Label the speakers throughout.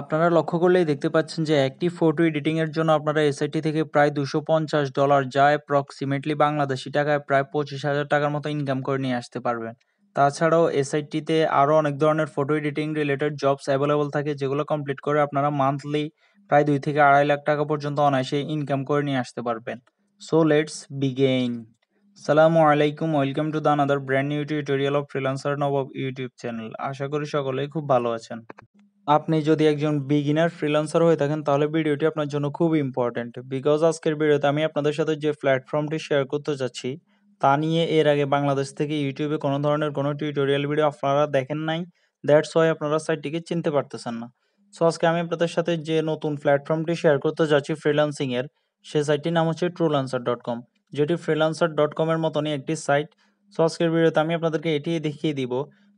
Speaker 1: আপনারা লক্ষ্য করলেই দেখতে পাচ্ছেন যে একটি ফটো এডিটিংয়ের জন্য আপনারা এসআইটি থেকে প্রায় দুশো পঞ্চাশ ডলার যা অ্যাপ্রক্সিমেটলি বাংলাদেশি টাকায় প্রায় পঁচিশ হাজার টাকার মতো ইনকাম করে নিয়ে আসতে পারবেন তাছাড়াও এসআইটিতে আরও অনেক ধরনের photo editing related jobs available থাকে যেগুলো কমপ্লিট করে আপনারা মান্থলি প্রায় দুই থেকে আড়াই লাখ টাকা পর্যন্ত অনায়াসে ইনকাম করে নিয়ে আসতে পারবেন সো লেটস বিগেইন সালামু আলাইকুম welcome to the another brand new tutorial of freelancer নব ইউটিউব চ্যানেল আশা করি সকলেই খুব ভালো আছেন আপনি যদি একজন বিগিনার ফ্রিল্যান্সার হয়ে থাকেন তাহলে ভিডিওটি আপনার জন্য খুব ইম্পর্ট্যান্ট বিকজ আজকের ভিডিওতে আমি আপনাদের সাথে যে প্ল্যাটফর্মটি শেয়ার করতে চাচ্ছি তা নিয়ে এর আগে বাংলাদেশ থেকে ইউটিউবে কোনো ধরনের কোনো টিউটোরিয়াল ভিডিও আপনারা দেখেন নাই দ্যাটস ওয়াই আপনারা সাইটটিকে চিনতে পারতেছেন না সো আজকে আমি আপনাদের সাথে যে নতুন প্ল্যাটফর্মটি শেয়ার করতে চাচ্ছি ফ্রিল্যান্সিংয়ের সে সাইটটির নাম হচ্ছে ট্রুলান্সার ডট কম যেটি ফ্রিল্যান্সার ডট কমের মতনই একটি সাইট সো আজকের ভিডিওতে আমি আপনাদেরকে এটি দেখিয়ে দিব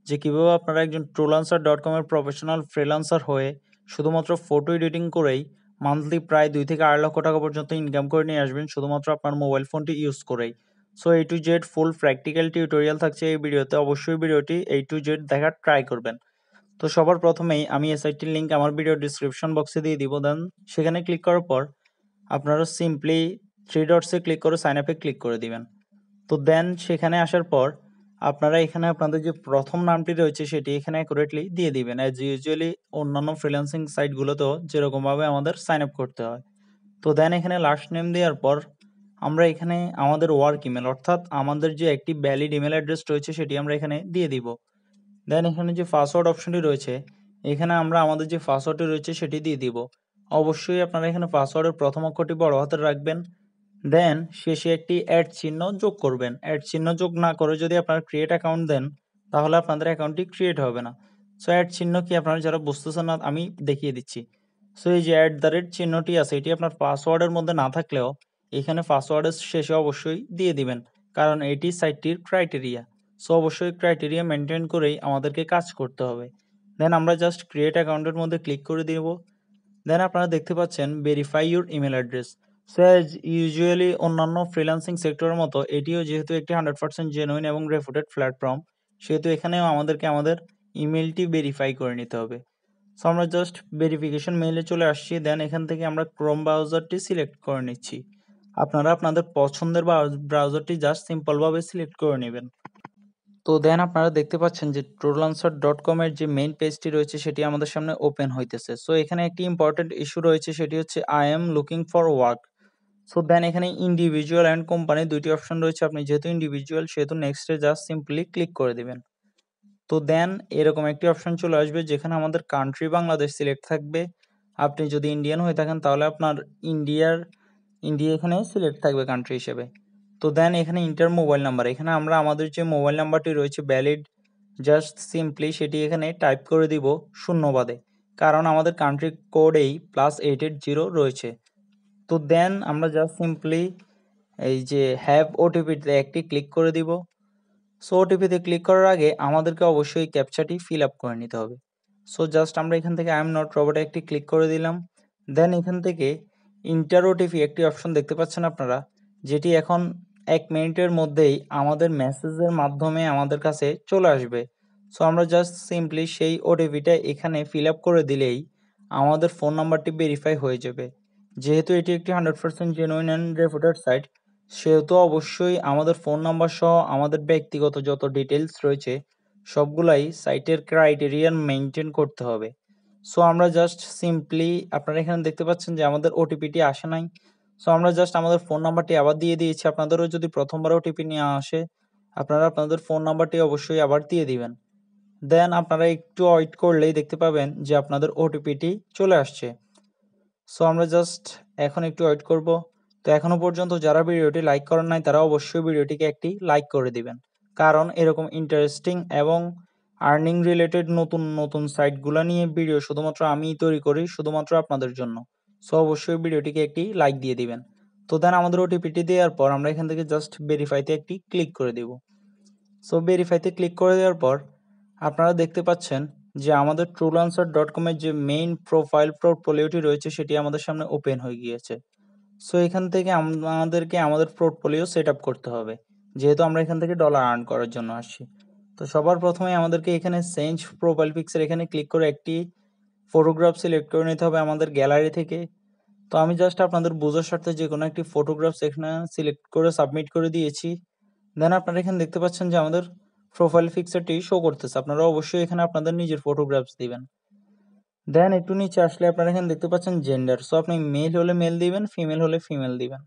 Speaker 1: যে কীভাবে আপনারা একজন ট্রোলান্সার ডট কমের প্রফেশনাল ফ্রিলান্সার হয়ে শুধুমাত্র ফটো এডিটিং করেই মান্থলি প্রায় দুই থেকে আড়াই লক্ষ টাকা পর্যন্ত ইনকাম করে নিয়ে আসবেন শুধুমাত্র আপনার মোবাইল ফোনটি ইউজ করেই সো এই to Z full practical tutorial থাকছে এই ভিডিওতে অবশ্যই ভিডিওটি এই টু জেড দেখার ট্রাই করবেন তো সবার প্রথমেই আমি এসআইটির লিঙ্ক আমার ভিডিও ডিসক্রিপশন বক্সে দিয়ে দিব দেন সেখানে ক্লিক করার পর আপনারা সিম্পলি থ্রি ডটসে ক্লিক করে সাইন আপে ক্লিক করে দিবেন তো দেন সেখানে আসার পর আপনারা এখানে আপনাদের যে প্রথম নামটি রয়েছে সেটি এখানে অ্যাকুরেটলি দিয়ে দিবেন অ্যাজ ইউজুয়ালি অন্যান্য ফ্রিল্যান্সিং সাইটগুলোতেও যেরকমভাবে আমাদের সাইন আপ করতে হয় তো দেন এখানে লাস্ট নেম দেওয়ার পর আমরা এখানে আমাদের ওয়ার্ক ইমেল অর্থাৎ আমাদের যে একটি ভ্যালিড ইমেল অ্যাড্রেস রয়েছে সেটি আমরা এখানে দিয়ে দিব দেন এখানে যে পাসওয়ার্ড অপশনটি রয়েছে এখানে আমরা আমাদের যে পাসওয়ার্ডটি রয়েছে সেটি দিয়ে দিব অবশ্যই আপনারা এখানে পাসওয়ার্ডের প্রথম অক্ষরটি বড় হাতে রাখবেন দেন শেষে একটি অ্যাড চিহ্ন যোগ করবেন অ্যাড চিহ্ন যোগ না করে যদি আপনারা ক্রিয়েট অ্যাকাউন্ট দেন তাহলে আপনাদের অ্যাকাউন্টটি ক্রিয়েট হবে না সো অ্যাড চিহ্ন কি আপনারা যারা বুঝতেছেন না আমি দেখিয়ে দিচ্ছি সো এই যে অ্যাট দ্য রেট চিহ্নটি আছে এটি আপনার পাসওয়ার্ডের মধ্যে না থাকলেও এখানে পাসওয়ার্ডের শেষে অবশ্যই দিয়ে দিবেন কারণ এটি সাইটটির ক্রাইটেরিয়া সো অবশ্যই ক্রাইটেরিয়া মেনটেন করেই আমাদেরকে কাজ করতে হবে দেন আমরা জাস্ট ক্রিয়েট অ্যাকাউন্টের মধ্যে ক্লিক করে দিব দেন আপনারা দেখতে পাচ্ছেন ভেরিফাই ইউর ইমেল অ্যাড্রেস সেজ ইউজুয়ালি অন্যান্য ফ্রিল্যান্সিং সেক্টরের মতো এটিও যেহেতু একটি হান্ড্রেড পার্সেন্ট জেনুইন এবং রেপুটেড প্ল্যাটফর্ম সেহেতু এখানেও আমাদেরকে আমাদের ইমেলটি ভেরিফাই করে নিতে হবে সো আমরা জাস্ট ভেরিফিকেশন মেলে চলে আসছি দেন এখান থেকে আমরা ক্রোম ব্রাউজারটি সিলেক্ট করে নিচ্ছি আপনারা আপনাদের পছন্দের ব্রাউজারটি জাস্ট সিম্পলভাবে সিলেক্ট করে নেবেন তো দেন আপনারা দেখতে পাচ্ছেন যে ট্রোলান্সার ডট কমের যে মেইন পেজটি রয়েছে সেটি আমাদের সামনে ওপেন হইতেছে সো এখানে একটি ইম্পর্টেন্ট ইস্যু রয়েছে সেটি হচ্ছে I am looking for work so then এখানে ইন্ডিভিজুয়াল অ্যান্ড কোম্পানি দুইটি অপশন রয়েছে আপনি যেহেতু ইন্ডিভিজুয়াল সেহেতু নেক্সটে জাস্ট সিম্পলি ক্লিক করে দেবেন তো দেন এরকম একটি অপশন চলে আসবে যেখানে আমাদের কান্ট্রি বাংলাদেশ সিলেক্ট থাকবে আপনি যদি ইন্ডিয়ান হয়ে থাকেন তাহলে আপনার ইন্ডিয়ার ইন্ডিয়া এখানে সিলেক্ট থাকবে কান্ট্রি হিসেবে তো দেন এখানে ইন্টার মোবাইল নাম্বার এখানে আমরা আমাদের যে মোবাইল নাম্বারটি রয়েছে ভ্যালিড জাস্ট সিম্পলি সেটি এখানে টাইপ করে দিব শূন্যবাদে কারণ আমাদের কান্ট্রি কোডেই প্লাস এইট এইট জিরো রয়েছে তো দেন আমরা জাস্ট সিম্পলি এই যে হ্যাভ ওটিপিতে একটি ক্লিক করে দিব সো ওটিপিতে ক্লিক করার আগে আমাদেরকে অবশ্যই ক্যাপচাটি ফিল আপ করে নিতে হবে সো জাস্ট আমরা এখান থেকে আই এম নট রোবটে একটি ক্লিক করে দিলাম দেন এখান থেকে ইন্টার ওটিপি একটি অপশন দেখতে পাচ্ছেন আপনারা যেটি এখন এক মিনিটের মধ্যেই আমাদের মেসেজের মাধ্যমে আমাদের কাছে চলে আসবে সো আমরা জাস্ট সিম্পলি সেই ওটিপিটা এখানে ফিল আপ করে দিলেই আমাদের ফোন নাম্বারটি ভেরিফাই হয়ে যাবে যেহেতু এটি একটি hundred percent genuine and reputed site সেহেতু অবশ্যই আমাদের ফোন নাম্বার সহ আমাদের ব্যক্তিগত যত ডিটেলস রয়েছে সবগুলাই সাইটের ক্রাইটেরিয়ান মেনটেন করতে হবে সো আমরা জাস্ট সিম্পলি আপনারা এখানে দেখতে পাচ্ছেন যে আমাদের ওটিপিটি আসে নাই সো আমরা জাস্ট আমাদের ফোন নাম্বারটি আবার দিয়ে দিয়েছি আপনাদেরও যদি প্রথমবার ওটিপি নিয়ে আসে আপনারা আপনাদের ফোন নাম্বারটি অবশ্যই আবার দিয়ে দিবেন দেন আপনারা একটু ওয়েট করলেই দেখতে পাবেন যে আপনাদের ওটিপিটি চলে আসছে সো আমরা জাস্ট এখন একটু ওয়েট করব তো এখনও পর্যন্ত যারা ভিডিওটি লাইক করেন নাই তারা অবশ্যই ভিডিওটিকে একটি লাইক করে দিবেন কারণ এরকম ইন্টারেস্টিং এবং আর্নিং রিলেটেড নতুন নতুন সাইটগুলো নিয়ে ভিডিও শুধুমাত্র আমিই তৈরি করি শুধুমাত্র আপনাদের জন্য সো অবশ্যই ভিডিওটিকে একটি লাইক দিয়ে দিবেন তো দেন আমাদের ওটিপিটি দেওয়ার পর আমরা এখান থেকে জাস্ট ভেরিফাইতে একটি ক্লিক করে দেব সো ভেরিফাইতে ক্লিক করে দেওয়ার পর আপনারা দেখতে পাচ্ছেন যে আমাদের ট্রুলান্সার ডট কমের যে মেইন প্রোফাইল পোর্টফোলিওটি রয়েছে সেটি আমাদের সামনে ওপেন হয়ে গিয়েছে সো এখান থেকে আমাদেরকে আমাদের পোর্টফোলিও সেট আপ করতে হবে যেহেতু আমরা এখান থেকে ডলার আর্ন করার জন্য আসছি তো সবার প্রথমে আমাদেরকে এখানে চেঞ্জ প্রোফাইল পিকচার এখানে ক্লিক করে একটি ফটোগ্রাফ সিলেক্ট করে নিতে হবে আমাদের গ্যালারি থেকে তো আমি জাস্ট আপনাদের বোঝার স্বার্থে যে কোনো একটি ফটোগ্রাফ এখানে সিলেক্ট করে সাবমিট করে দিয়েছি দেন আপনারা এখানে দেখতে পাচ্ছেন যে আমাদের প্রোফাইল পিকচারটি শো করতেছে আপনারা অবশ্যই এখানে আপনাদের নিজের ফটোগ্রাফস দিবেন দেন একটু নিচে আসলে আপনারা এখানে দেখতে পাচ্ছেন জেন্ডার সো আপনি মেল হলে মেল দিবেন ফিমেল হলে ফিমেল দিবেন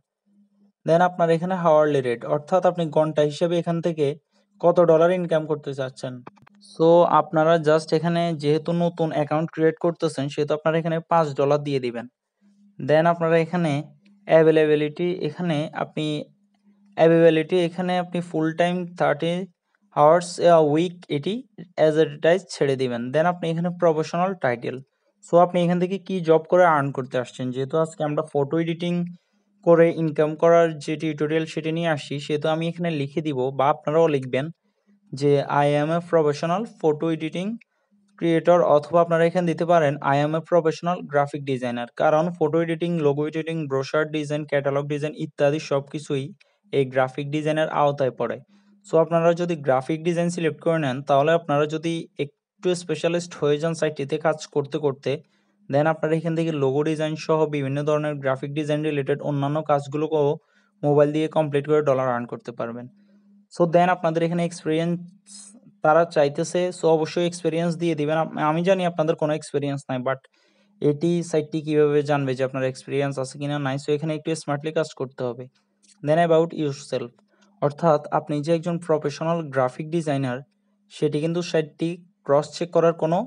Speaker 1: দেন আপনার এখানে হাওয়ারলি রেট অর্থাৎ আপনি ঘন্টা হিসেবে এখান থেকে কত ডলার ইনকাম করতে চাচ্ছেন সো আপনারা জাস্ট এখানে যেহেতু নতুন অ্যাকাউন্ট ক্রিয়েট করতেছেন সেহেতু আপনারা এখানে পাঁচ ডলার দিয়ে দিবেন দেন আপনারা এখানে অ্যাভেলেবিলিটি এখানে আপনি অ্যাভেলেবিলিটি এখানে আপনি full time thirty hours week এটি অ্যাডভার্টাইজ ছেড়ে দিবেন দেন আপনি এখানে প্রফেশনাল টাইটেল সো আপনি এখান থেকে কি জব করে আর্ন করতে আসছেন যেহেতু আজকে আমরা ফটো এডিটিং করে ইনকাম করার যে টিউটোরিয়াল সেটি নিয়ে আসি সেহেতু আমি এখানে লিখে দিব বা আপনারাও লিখবেন যে I am a professional photo editing creator অথবা আপনারা এখানে দিতে পারেন I am a professional graphic designer কারণ photo editing logo editing brochure design catalogue design ইত্যাদি সব কিছুই এই গ্রাফিক ডিজাইনের আওতায় পড়ে সো আপনারা যদি গ্রাফিক ডিজাইন সিলেক্ট করে নেন তাহলে আপনারা যদি একটু স্পেশালিস্ট হয়ে যান সাইটটিতে কাজ করতে করতে দেন আপনারা এখান থেকে লোগো ডিজাইন সহ বিভিন্ন ধরনের গ্রাফিক ডিজাইন রিলেটেড অন্যান্য কাজগুলোকেও মোবাইল দিয়ে কমপ্লিট করে ডলার আর্ন করতে পারবেন সো দেন আপনাদের এখানে এক্সপিরিয়েন্স তারা চাইতেছে সো অবশ্যই এক্সপিরিয়েন্স দিয়ে দিবেন আমি জানি আপনাদের কোনো এক্সপিরিয়েন্স নাই বাট এটি সাইটটি কীভাবে জানবে যে আপনার এক্সপিরিয়েন্স আছে কিনা নাই সো এখানে একটু স্মার্টলি কাজ করতে হবে দেন অ্যাবাউট ইউর সেলফ অর্থাৎ আপনি যে একজন প্রফেশনাল গ্রাফিক ডিজাইনার সেটি কিন্তু সাইটটি ক্রস চেক করার কোনো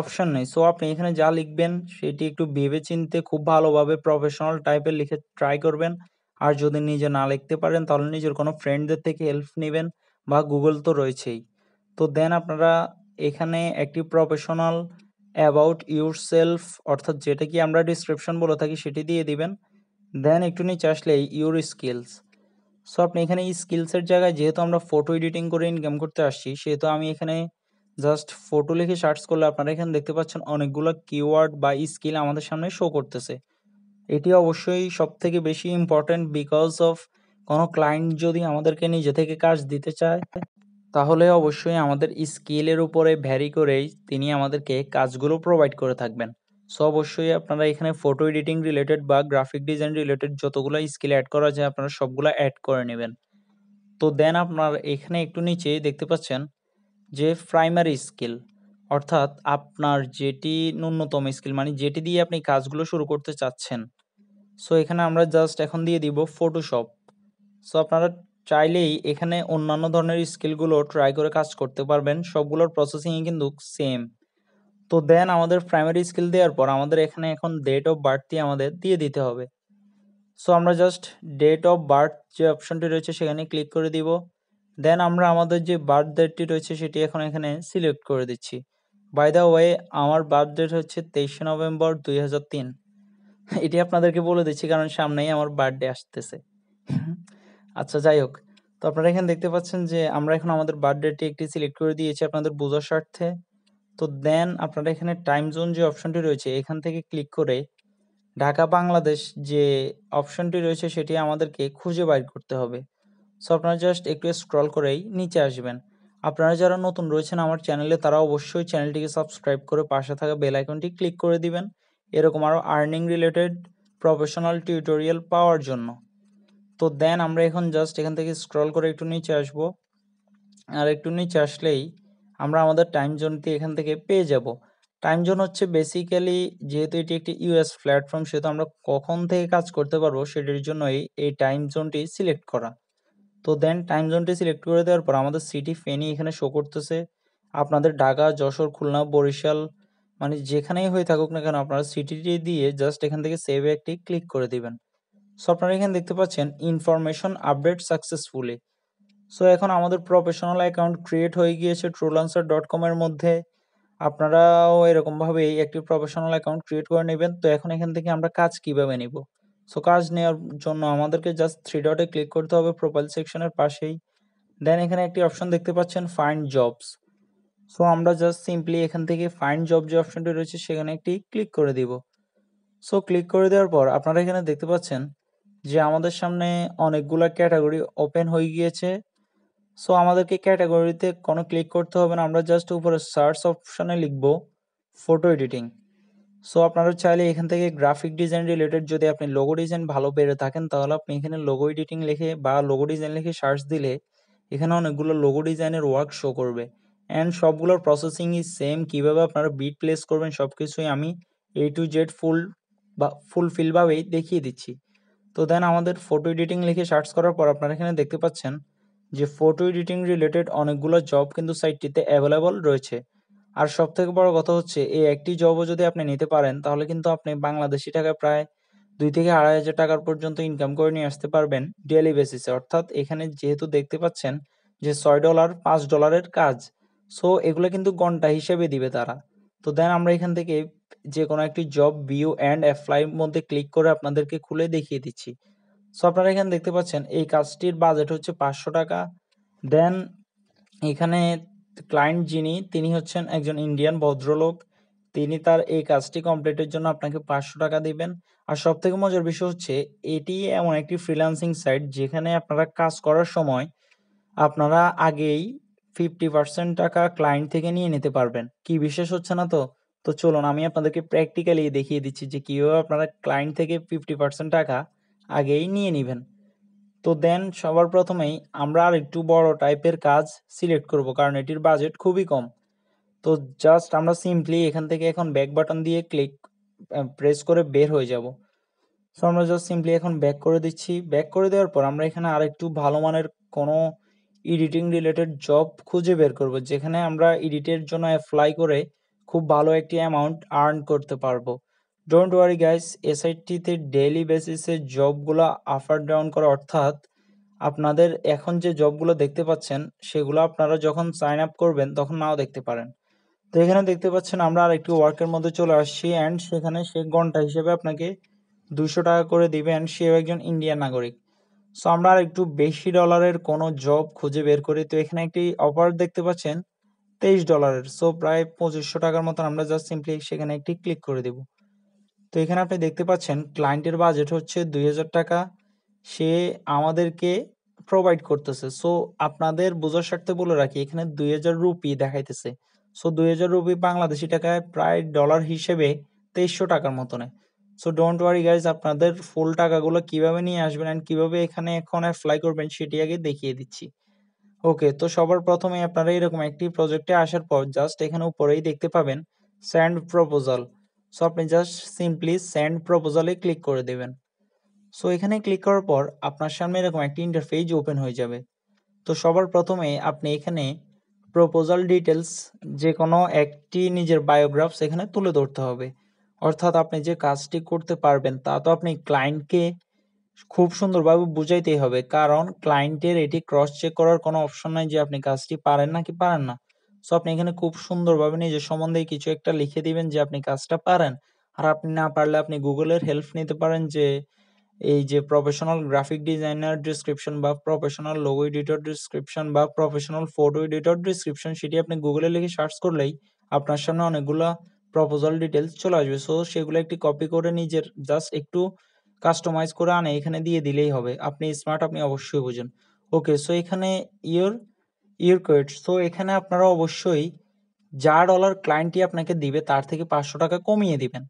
Speaker 1: অপশান নেই সো আপনি এখানে যা লিখবেন সেটি একটু ভেবে চিনতে খুব ভালোভাবে প্রফেশনাল টাইপের লিখে ট্রাই করবেন আর যদি নিজে না লিখতে পারেন তাহলে নিজের কোনো ফ্রেন্ডদের থেকে হেল্প নেবেন বা গুগল তো রয়েছেই তো দেন আপনারা এখানে একটি প্রফেশনাল অ্যাবাউট ইউর সেলফ অর্থাৎ যেটা কি আমরা ডিসক্রিপশন বলে থাকি সেটি দিয়ে দিবেন দেন একটু নিচে আসলে ইউর স্কিলস সো আপনি এখানে এই স্কিলসের জায়গায় যেহেতু আমরা ফটো এডিটিং করে ইনকাম করতে আসছি সেহেতু আমি এখানে জাস্ট ফটো লিখে সার্চ করলে আপনারা এখানে দেখতে পাচ্ছেন অনেকগুলো কিওয়ার্ড বা স্কিল আমাদের সামনে শো করতেছে এটি অবশ্যই সব থেকে বেশি ইম্পর্ট্যান্ট বিকজ অফ কোনো ক্লায়েন্ট যদি আমাদেরকে নিজে থেকে কাজ দিতে চায় তাহলে অবশ্যই আমাদের স্কিলের উপরে ভ্যারি করেই তিনি আমাদেরকে কাজগুলো প্রোভাইড করে থাকবেন সো অবশ্যই আপনারা এখানে ফটো এডিটিং রিলেটেড বা গ্রাফিক ডিজাইন রিলেটেড যতগুলো স্কিল অ্যাড করা যায় আপনারা সবগুলো অ্যাড করে নেবেন তো দেন আপনার এখানে একটু নিচে দেখতে পাচ্ছেন যে প্রাইমারি স্কিল অর্থাৎ আপনার যেটি ন্যূনতম স্কিল মানে যেটি দিয়ে আপনি কাজগুলো শুরু করতে চাচ্ছেন সো এখানে আমরা জাস্ট এখন দিয়ে দিব ফটোশপ সো আপনারা চাইলেই এখানে অন্যান্য ধরনের স্কিলগুলো ট্রাই করে কাজ করতে পারবেন সবগুলোর প্রসেসিংই কিন্তু সেম তো দেন আমাদের প্রাইমারি স্কিল দেওয়ার পর আমাদের এখানে এখন ডেট অফ বার্থটি আমাদের দিয়ে দিতে হবে সো আমরা জাস্ট ডেট অফ বার্থ যে অপশনটি রয়েছে সেখানে ক্লিক করে দিব দেন আমরা আমাদের যে বার্থ ডেটটি রয়েছে সেটি এখন এখানে সিলেক্ট করে দিচ্ছি বাই দ্য ওয়ে আমার বার্থ ডেট হচ্ছে তেইশে নভেম্বর দুই হাজার তিন এটি আপনাদেরকে বলে দিচ্ছি কারণ সামনেই আমার বার্থডে আসতেছে আচ্ছা যাই হোক তো আপনারা এখানে দেখতে পাচ্ছেন যে আমরা এখন আমাদের বার্থডেটি একটি সিলেক্ট করে দিয়েছি আপনাদের বোঝার স্বার্থে তো দেন আপনারা এখানে টাইম জোন যে অপশনটি রয়েছে এখান থেকে ক্লিক করে ঢাকা বাংলাদেশ যে অপশনটি রয়েছে সেটি আমাদেরকে খুঁজে বাইর করতে হবে সো আপনারা জাস্ট একটু স্ক্রল করেই নিচে আসবেন আপনারা যারা নতুন রয়েছেন আমার চ্যানেলে তারা অবশ্যই চ্যানেলটিকে সাবস্ক্রাইব করে পাশে থাকা বেল আইকনটি ক্লিক করে দিবেন এরকম আরও আর্নিং রিলেটেড প্রফেশনাল টিউটোরিয়াল পাওয়ার জন্য তো দেন আমরা এখন জাস্ট এখান থেকে স্ক্রল করে একটু নিচে আসব আর একটু নিচে আসলেই আমরা আমাদের টাইম জোনটি এখান থেকে পেয়ে যাব টাইম জোন হচ্ছে বেসিক্যালি যেহেতু এটি একটি ইউএস প্ল্যাটফর্ম সেহেতু আমরা কখন থেকে কাজ করতে পারবো সেটির জন্য এই এই টাইম জোনটি সিলেক্ট করা তো দেন টাইম জোনটি সিলেক্ট করে দেওয়ার পর আমাদের সিটি ফেনি এখানে শো করতেছে আপনাদের ঢাকা যশোর খুলনা বরিশাল মানে যেখানেই হয়ে থাকুক না কেন আপনারা সিটিটি দিয়ে জাস্ট এখান থেকে সেভে একটি ক্লিক করে দিবেন সো আপনারা এখানে দেখতে পাচ্ছেন ইনফরমেশন আপডেট সাকসেসফুলি সো এখন আমাদের প্রফেশনাল অ্যাকাউন্ট ক্রিয়েট হয়ে গিয়েছে ট্রোলান্সার ডট কমের মধ্যে আপনারাও এরকমভাবে একটি প্রফেশনাল অ্যাকাউন্ট ক্রিয়েট করে নেবেন তো এখন এখান থেকে আমরা কাজ কীভাবে নেব সো কাজ নেওয়ার জন্য আমাদেরকে জাস্ট থ্রি ডটে ক্লিক করতে হবে প্রোফাইল সেকশনের পাশেই দেন এখানে একটি অপশন দেখতে পাচ্ছেন ফাইন্ড জবস সো আমরা জাস্ট সিম্পলি এখান থেকে ফাইন্ড জব যে অপশনটি রয়েছে সেখানে একটি ক্লিক করে দিব সো ক্লিক করে দেওয়ার পর আপনারা এখানে দেখতে পাচ্ছেন যে আমাদের সামনে অনেকগুলা ক্যাটাগরি ওপেন হয়ে গিয়েছে সো আমাদেরকে ক্যাটাগরিতে কোনো ক্লিক করতে হবে না আমরা জাস্ট উপরে সার্চ অপশানে লিখব ফটো এডিটিং সো আপনারা চাইলে এখান থেকে গ্রাফিক ডিজাইন রিলেটেড যদি আপনি লোগো ডিজাইন ভালো পেরে থাকেন তাহলে আপনি এখানে লোগো এডিটিং লিখে বা লোগো ডিজাইন লিখে সার্চ দিলে এখানে অনেকগুলো লোগো ডিজাইনের ওয়ার্ক শো করবে অ্যান্ড সবগুলোর প্রসেসিং ইজ সেম কীভাবে আপনারা বিট প্লেস করবেন সব কিছুই আমি এ টু জেড ফুল বা ফুলফিলভাবেই দেখিয়ে দিচ্ছি তো দেন আমাদের ফটো এডিটিং লিখে সার্চ করার পর আপনারা এখানে দেখতে পাচ্ছেন যে ফটো এডিটিং রিলেটেড অনেকগুলো জব কিন্তু সাইটটিতে অ্যাভেলেবল রয়েছে আর সব থেকে বড় কথা হচ্ছে এই একটি জবও যদি আপনি নিতে পারেন তাহলে কিন্তু আপনি বাংলাদেশি টাকায় প্রায় দুই থেকে আড়াই হাজার টাকার পর্যন্ত ইনকাম করে নিয়ে আসতে পারবেন ডেলি বেসিসে অর্থাৎ এখানে যেহেতু দেখতে পাচ্ছেন যে ছয় ডলার পাঁচ ডলারের কাজ সো এগুলো কিন্তু ঘন্টা হিসেবে দিবে তারা তো দেন আমরা এখান থেকে যে কোনো একটি জব বিউ অ্যান্ড অ্যাপ্লাই মধ্যে ক্লিক করে আপনাদেরকে খুলে দেখিয়ে দিচ্ছি সো আপনারা এখানে দেখতে পাচ্ছেন এই কাজটির বাজেট হচ্ছে পাঁচশো টাকা দেন এখানে ক্লায়েন্ট যিনি তিনি হচ্ছেন একজন ইন্ডিয়ান ভদ্রলোক তিনি তার এই কাজটি কমপ্লিটের জন্য আপনাকে পাঁচশো টাকা দিবেন আর সব থেকে মজার বিষয় হচ্ছে এটি এমন একটি ফ্রিল্যান্সিং সাইট যেখানে আপনারা কাজ করার সময় আপনারা আগেই ফিফটি পার্সেন্ট টাকা ক্লায়েন্ট থেকে নিয়ে নিতে পারবেন কি বিশেষ হচ্ছে না তো তো চলুন আমি আপনাদেরকে প্র্যাকটিক্যালি দেখিয়ে দিচ্ছি যে কীভাবে আপনারা ক্লায়েন্ট থেকে ফিফটি পার্সেন্ট টাকা আগেই নিয়ে নেবেন তো দেন সবার প্রথমেই আমরা আর একটু বড় টাইপের কাজ সিলেক্ট করব কারণ এটির বাজেট খুবই কম তো জাস্ট আমরা সিম্পলি এখান থেকে এখন ব্যাক বাটন দিয়ে ক্লিক প্রেস করে বের হয়ে যাব সো আমরা জাস্ট সিম্পলি এখন ব্যাক করে দিচ্ছি ব্যাক করে দেওয়ার পর আমরা এখানে আর একটু ভালো মানের কোনো এডিটিং রিলেটেড জব খুঁজে বের করব যেখানে আমরা এডিটের জন্য অ্যাপ্লাই করে খুব ভালো একটি অ্যামাউন্ট আর্ন করতে পারবো ডোন্ট ওয়ারি গাইস এসআইটিতে ডেইলি বেসিসে জবগুলো আপ আর ডাউন করা অর্থাৎ আপনাদের এখন যে জবগুলো দেখতে পাচ্ছেন সেগুলো আপনারা যখন সাইন আপ করবেন তখন নাও দেখতে পারেন তো এখানে দেখতে পাচ্ছেন আমরা আর একটু ওয়ার্কের মধ্যে চলে আসছি অ্যান্ড সেখানে সে ঘন্টা হিসেবে আপনাকে দুশো টাকা করে দিবেন সেও একজন ইন্ডিয়ান নাগরিক সো আমরা আর একটু বেশি ডলারের কোনো জব খুঁজে বের করি তো এখানে একটি অফার দেখতে পাচ্ছেন তেইশ ডলারের সো প্রায় পঁচিশশো টাকার মতন আমরা জাস্ট সিম্পলি সেখানে একটি ক্লিক করে দেবো তো এখানে আপনি দেখতে পাচ্ছেন ক্লায়েন্টের বাজেট হচ্ছে দুই টাকা সে আমাদেরকে প্রোভাইড করতেছে সো আপনাদের বোঝার স্বার্থে বলে রাখি এখানে দুই হাজার রুপি দেখাইতেছে সো দুই হাজার রুপি বাংলাদেশি টাকায় প্রায় ডলার হিসেবে তেইশশো টাকার মতনে সো ডোন্ট ওয়ারি গাইজ আপনাদের ফুল টাকাগুলো কিভাবে নিয়ে আসবেন অ্যান্ড কীভাবে এখানে এখন অ্যাপ্লাই করবেন সেটি আগে দেখিয়ে দিচ্ছি ওকে তো সবার প্রথমে আপনারা এরকম একটি প্রজেক্টে আসার পর জাস্ট এখানে উপরেই দেখতে পাবেন স্যান্ড প্রপোজাল সো আপনি জাস্ট সিম্পলি সেন্ড প্রপোজালে ক্লিক করে দেবেন সো এখানে ক্লিক করার পর আপনার সামনে এরকম একটি ইন্টারফেজ ওপেন হয়ে যাবে তো সবার প্রথমে আপনি এখানে প্রপোজাল ডিটেলস যে কোনো একটি নিজের বায়োগ্রাফস এখানে তুলে ধরতে হবে অর্থাৎ আপনি যে কাজটি করতে পারবেন তা তো আপনি ক্লায়েন্টকে খুব সুন্দরভাবে বুঝাইতেই হবে কারণ ক্লায়েন্টের এটি ক্রস চেক করার কোনো অপশন নাই যে আপনি কাজটি পারেন নাকি পারেন না সো আপনি এখানে খুব সুন্দরভাবে নিজের সম্বন্ধে কিছু একটা লিখে দিবেন যে আপনি কাজটা পারেন আর আপনি না পারলে আপনি গুগলের হেল্প নিতে পারেন যে এই যে প্রফেশনাল গ্রাফিক ডিজাইনার ডিসক্রিপশন বা প্রফেশনাল লোগো এডিটর ডিসক্রিপশন বা প্রফেশনাল ফটো এডিটর ডিসক্রিপশন সেটি আপনি গুগলে লিখে সার্চ করলেই আপনার সামনে অনেকগুলো প্রপোজাল ডিটেলস চলে আসবে সো সেগুলো একটি কপি করে নিজের জাস্ট একটু কাস্টমাইজ করে আনে এখানে দিয়ে দিলেই হবে আপনি স্মার্ট আপনি অবশ্যই বুঝুন ওকে সো এখানে ইয়োর ইউরকোয়েড সো এখানে আপনারা অবশ্যই যা ডলার ক্লায়েন্টটি আপনাকে দিবে তার থেকে পাঁচশো টাকা কমিয়ে দিবেন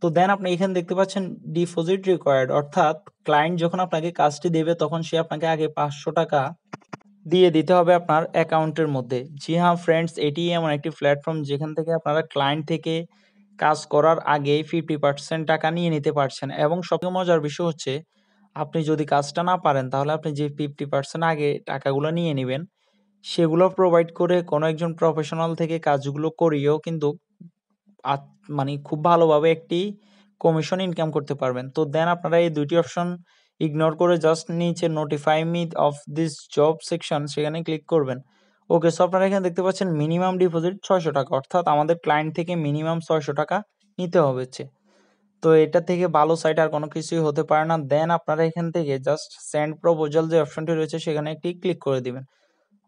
Speaker 1: তো দেন আপনি এখানে দেখতে পাচ্ছেন ডিপোজিট রিকোয়ার্ড অর্থাৎ ক্লায়েন্ট যখন আপনাকে কাজটি দেবে তখন সে আপনাকে আগে পাঁচশো টাকা দিয়ে দিতে হবে আপনার অ্যাকাউন্টের মধ্যে জি হ্যাঁ ফ্রেন্ডস এটি এমন একটি প্ল্যাটফর্ম যেখান থেকে আপনারা ক্লায়েন্ট থেকে কাজ করার আগে ফিফটি পার্সেন্ট টাকা নিয়ে নিতে পারছেন এবং সবচেয়ে মজার বিষয় হচ্ছে আপনি যদি কাজটা না পারেন তাহলে আপনি যে ফিফটি পার্সেন্ট আগে টাকাগুলো নিয়ে নেবেন সেগুলো প্রোভাইড করে কোনো একজন প্রফেশনাল থেকে কাজগুলো করিয়েও কিন্তু মানে খুব ভালোভাবে একটি কমিশন ইনকাম করতে পারবেন তো দেন আপনারা এই দুইটি অপশন ইগনোর করে জাস্ট নিচে notify me of this job section সেখানে ক্লিক করবেন ওকে সো আপনারা এখানে দেখতে পাচ্ছেন মিনিমাম ডিপোজিট ছয়শো টাকা অর্থাৎ আমাদের ক্লায়েন্ট থেকে মিনিমাম ছয়শো টাকা নিতে হবে তো এটা থেকে ভালো সাইট আর কোনো কিছুই হতে পারে না দেন আপনারা এখান থেকে জাস্ট সেন্ড প্রপোজাল যে অপশনটি রয়েছে সেখানে একটি ক্লিক করে দিবেন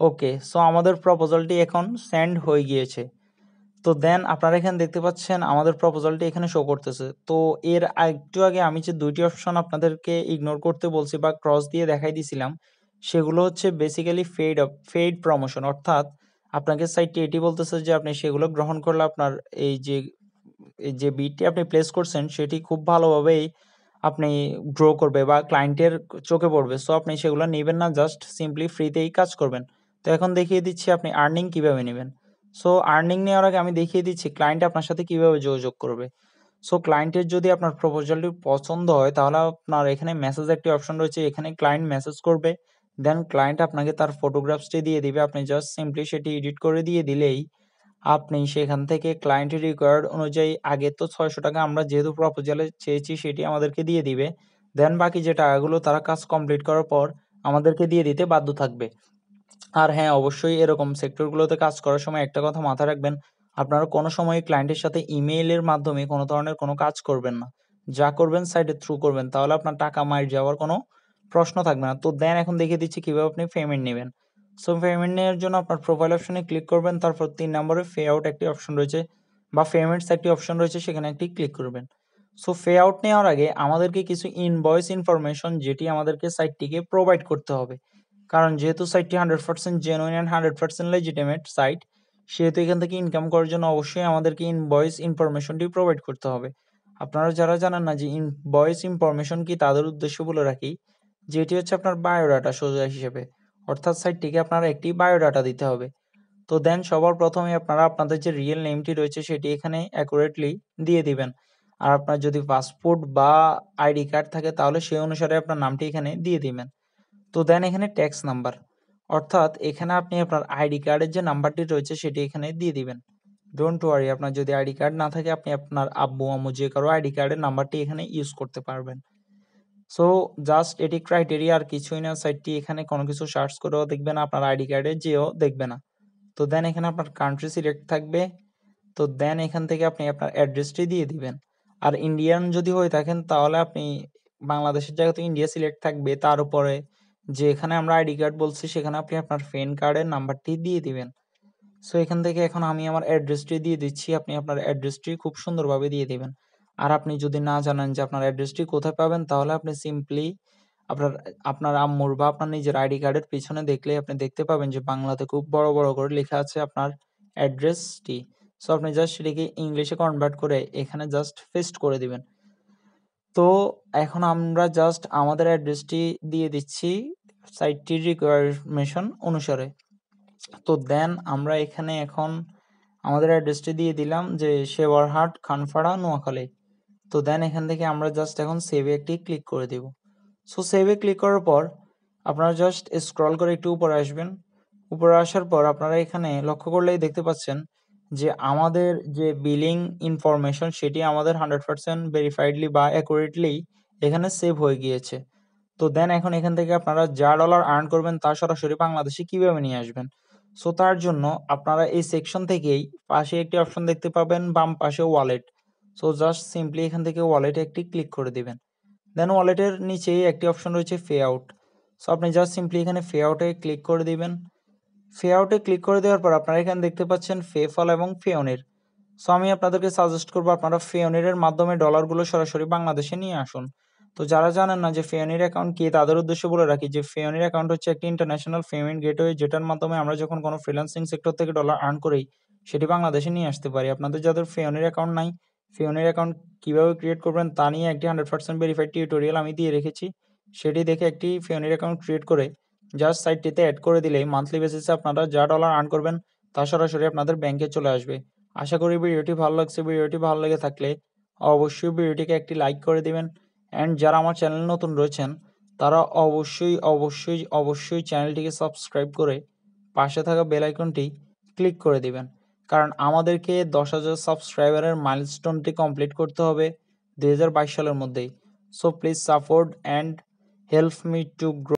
Speaker 1: ওকে সো আমাদের প্রপোজালটি এখন সেন্ড হয়ে গিয়েছে তো দেন আপনারা এখানে দেখতে পাচ্ছেন আমাদের প্রপোজালটি এখানে শো করতেছে তো এর একটু আগে আমি যে দুইটি অপশন আপনাদেরকে ইগনোর করতে বলছি বা ক্রস দিয়ে দেখাই দিছিলাম সেগুলো হচ্ছে বেসিক্যালি ফেড আপ ফেড প্রমোশন অর্থাৎ আপনাকে সাইটটি এটি বলতেছে যে আপনি সেগুলো গ্রহণ করলে আপনার এই যে যে বিটটি আপনি প্লেস করছেন সেটি খুব ভালোভাবেই আপনি গ্রো করবে বা ক্লায়েন্টের চোখে পড়বে সো আপনি সেগুলো নেবেন না জাস্ট সিম্পলি ফ্রিতেই কাজ করবেন তো এখন দেখিয়ে দিচ্ছি আপনি আর্নিং কিভাবে নেবেন সো আর্নিং নেওয়ার আগে আমি দেখিয়ে দিচ্ছি ক্লায়েন্ট আপনার সাথে কিভাবে যোগাযোগ করবে সো ক্লায়েন্টের যদি আপনার প্রপোজালটি পছন্দ হয় তাহলে আপনার এখানে মেসেজ একটি অপশন রয়েছে এখানে ক্লায়েন্ট মেসেজ করবে দেন ক্লায়েন্ট আপনাকে তার ফটোগ্রাফসটি দিয়ে দিবে আপনি জাস্ট সিম্পলি সেটি এডিট করে দিয়ে দিলেই আপনি সেখান থেকে ক্লায়েন্টের রিকোয়ার্ড অনুযায়ী আগে তো ছয়শো টাকা আমরা যেহেতু প্রপোজালে চেয়েছি সেটি আমাদেরকে দিয়ে দিবে দেন বাকি যে টাকাগুলো তারা কাজ কমপ্লিট করার পর আমাদেরকে দিয়ে দিতে বাধ্য থাকবে আর হ্যাঁ অবশ্যই এরকম সেক্টরগুলোতে কাজ করার সময় একটা কথা মাথায় রাখবেন আপনারা কোনো সময় ক্লায়েন্টের সাথে ইমেইলের মাধ্যমে কোনো ধরনের কোনো কাজ করবেন না যা করবেন সাইটে থ্রু করবেন তাহলে আপনার টাকা মাইট যাওয়ার কোনো প্রশ্ন থাকবে না তো দেন এখন দেখিয়ে দিচ্ছি কীভাবে আপনি পেমেন্ট নেবেন সো পেমেন্ট নেওয়ার জন্য আপনার প্রোফাইল অপশনে ক্লিক করবেন তারপর তিন নম্বরে ফে আউট একটি অপশন রয়েছে বা পেমেন্টস একটি অপশন রয়েছে সেখানে একটি ক্লিক করবেন সো ফে আউট নেওয়ার আগে আমাদেরকে কিছু ইনভয়েস ইনফরমেশন যেটি আমাদেরকে সাইটটিকে প্রোভাইড করতে হবে কারণ যেহেতু সাইটটি hundred percent genuine and hundred percent legitimate site সেহেতু এখান থেকে ইনকাম করার জন্য অবশ্যই আমাদেরকে ইনভয়েস ইনফরমেশনটি প্রোভাইড করতে হবে আপনারা যারা জানেন না যে ইনভয়েস ইনফরমেশন কি তাদের উদ্দেশ্য বলে রাখি যেটি হচ্ছে আপনার বায়োডাটা সোজা হিসেবে অর্থাৎ সাইটটিকে আপনার একটি বায়োডাটা দিতে হবে তো দেন সবার প্রথমে আপনারা আপনাদের যে রিয়েল নেমটি রয়েছে সেটি এখানে অ্যাকুরেটলি দিয়ে দিবেন আর আপনার যদি পাসপোর্ট বা আইডি কার্ড থাকে তাহলে সেই অনুসারে আপনার নামটি এখানে দিয়ে দিবেন তো দেন এখানে ট্যাক্স নাম্বার অর্থাৎ এখানে আপনি আপনার আইডি কার্ডের যে নাম্বারটি রয়েছে সেটি এখানে দিয়ে দিবেন ডোন্ট ওয়ারি আপনার যদি আইডি কার্ড না থাকে আপনি আপনার আব্বু আমু যে কারো আইডি কার্ডের নাম্বারটি এখানে ইউজ করতে পারবেন সো জাস্ট এটি ক্রাইটেরিয়া আর কিছুই না সাইটটি এখানে কোনো কিছু সার্চ করেও দেখবে না আপনার আইডি কার্ডে যেও দেখবে না তো দেন এখানে আপনার কান্ট্রি সিলেক্ট থাকবে তো দেন এখান থেকে আপনি আপনার অ্যাড্রেসটি দিয়ে দিবেন আর ইন্ডিয়ান যদি হয়ে থাকেন তাহলে আপনি বাংলাদেশের জায়গাতে ইন্ডিয়া সিলেক্ট থাকবে তার উপরে যে এখানে আমরা আইডি কার্ড বলছি সেখানে আপনি আপনার ফেন কার্ডের নাম্বারটি দিয়ে দিবেন সো এখান থেকে এখন আমি আমার অ্যাড্রেসটি দিয়ে দিচ্ছি আপনি আপনার অ্যাড্রেসটি খুব সুন্দরভাবে দিয়ে দিবেন আর আপনি যদি না জানেন যে আপনার অ্যাড্রেসটি কোথায় পাবেন তাহলে আপনি সিম্পলি আপনার আপনার আম্মুর বা আপনার নিজের আইডি কার্ডের পিছনে দেখলে আপনি দেখতে পাবেন যে বাংলাতে খুব বড় বড় করে লেখা আছে আপনার অ্যাড্রেসটি সো আপনি জাস্ট সেটিকে ইংলিশে কনভার্ট করে এখানে জাস্ট পেস্ট করে দিবেন তো এখন আমরা জাস্ট আমাদের অ্যাড্রেসটি দিয়ে দিচ্ছি সাইটটির রিকোয়ারমেশন অনুসারে তো দেন আমরা এখানে এখন আমাদের অ্যাড্রেসটি দিয়ে দিলাম যে শেওয়ারহাট খানফাড়া নোয়াখালী তো দেন এখান থেকে আমরা জাস্ট এখন সেভে একটি ক্লিক করে দেব সো সেভে ক্লিক করার পর আপনারা জাস্ট স্ক্রল করে একটু উপরে আসবেন উপরে আসার পর আপনারা এখানে লক্ষ্য করলেই দেখতে পাচ্ছেন যে আমাদের যে বিলিং ইনফরমেশন সেটি আমাদের হান্ড্রেড পার্সেন্ট ভেরিফাইডলি বা অ্যাকুরেটলি এখানে সেভ হয়ে গিয়েছে তো দেন এখন এখান থেকে আপনারা যা ডলার আর্ন করবেন তা সরাসরি বাংলাদেশে কিভাবে নিয়ে আসবেন সো তার জন্য আপনারা এই সেকশন থেকেই পাশে একটি অপশন দেখতে পাবেন বাম পাশে ওয়ালেট সো জাস্ট সিম্পলি এখান থেকে ওয়ালেটে একটি ক্লিক করে দিবেন দেন ওয়ালেটের নিচেই একটি অপশন রয়েছে ফে আউট সো আপনি জাস্ট সিম্পলি এখানে ফে আউটে ক্লিক করে দিবেন ফে আউটে ক্লিক করে দেওয়ার পর আপনারা এখানে দেখতে পাচ্ছেন ফে ফল এবং ফেওনের সো আমি আপনাদেরকে সাজেস্ট করবো আপনারা ফেওনের মাধ্যমে ডলারগুলো সরাসরি বাংলাদেশে নিয়ে আসুন তো যারা জানেন না যে ফেয়ানির অ্যাকাউন্ট কি তাদের উদ্দেশ্য বলে রাখি যে ফেয়নির অ্যাকাউন্ট হচ্ছে একটি ইন্টারন্যাশনাল পেমেন্ট গেটওয়ে যেটার মাধ্যমে আমরা যখন কোনো ফ্রিলান্সিং সেক্টর থেকে ডলার আর্ন করি সেটি বাংলাদেশে নিয়ে আসতে পারি আপনাদের যাদের ফেয়নির অ্যাকাউন্ট নাই ফেয়নির অ্যাকাউন্ট কীভাবে ক্রিয়েট করবেন তা নিয়ে একটি হান্ড্রেড পার্সেন্ট ভেরিফাইড টিউটোরিয়াল আমি দিয়ে রেখেছি সেটি দেখে একটি ফেয়নির অ্যাকাউন্ট ক্রিয়েট করে জাস্ট সাইটটিতে অ্যাড করে দিলে মান্থলি বেসিসে আপনারা যা ডলার আর্ন করবেন তা সরাসরি আপনাদের ব্যাংকে চলে আসবে আশা করি ভিডিওটি ভালো লাগছে ভিডিওটি ভালো লেগে থাকলে অবশ্যই ভিডিওটিকে একটি লাইক করে দিবেন অ্যান্ড যারা আমার চ্যানেল নতুন রয়েছেন তারা অবশ্যই অবশ্যই অবশ্যই চ্যানেলটিকে সাবস্ক্রাইব করে পাশে থাকা বেল ক্লিক করে দিবেন কারণ আমাদেরকে দশ হাজার সাবস্ক্রাইবারের মাইলস্টোনটি কমপ্লিট করতে হবে দুই সালের মধ্যেই so please support and help me to grow